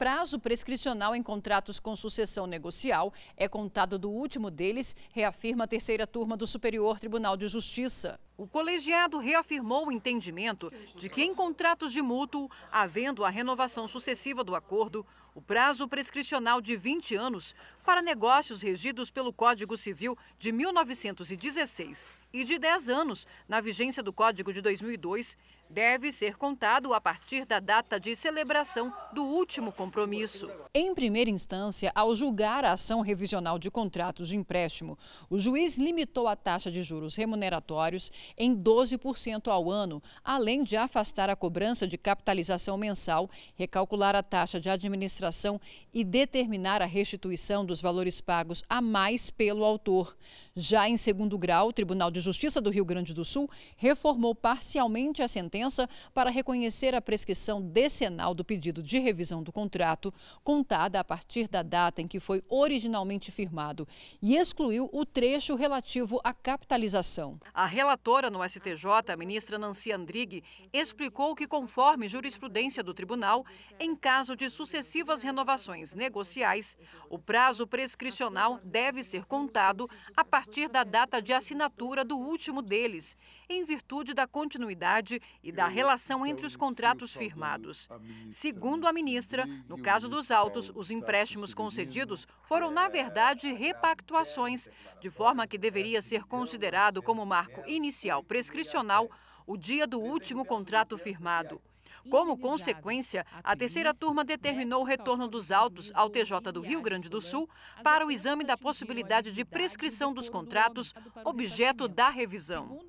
prazo prescricional em contratos com sucessão negocial é contado do último deles, reafirma a terceira turma do Superior Tribunal de Justiça. O colegiado reafirmou o entendimento de que, em contratos de mútuo, havendo a renovação sucessiva do acordo, o prazo prescricional de 20 anos para negócios regidos pelo Código Civil de 1916 e de 10 anos na vigência do Código de 2002 deve ser contado a partir da data de celebração do último compromisso. Em primeira instância, ao julgar a ação revisional de contratos de empréstimo, o juiz limitou a taxa de juros remuneratórios em 12% ao ano, além de afastar a cobrança de capitalização mensal, recalcular a taxa de administração e determinar a restituição dos valores pagos a mais pelo autor. Já em segundo grau, o Tribunal de Justiça do Rio Grande do Sul reformou parcialmente a sentença para reconhecer a prescrição decenal do pedido de revisão do contrato, contada a partir da data em que foi originalmente firmado, e excluiu o trecho relativo à capitalização. A relatora no STJ, a ministra Nancy Andrighi, explicou que, conforme jurisprudência do tribunal, em caso de sucessivas renovações negociais, o prazo prescricional deve ser contado a partir partir da data de assinatura do último deles, em virtude da continuidade e da relação então entre os contratos firmados. Segundo a ministra, no caso dos autos, os empréstimos concedidos foram, na verdade, repactuações, de forma que deveria ser considerado como marco inicial prescricional o dia do último contrato firmado. Como consequência, a terceira turma determinou o retorno dos autos ao TJ do Rio Grande do Sul para o exame da possibilidade de prescrição dos contratos objeto da revisão.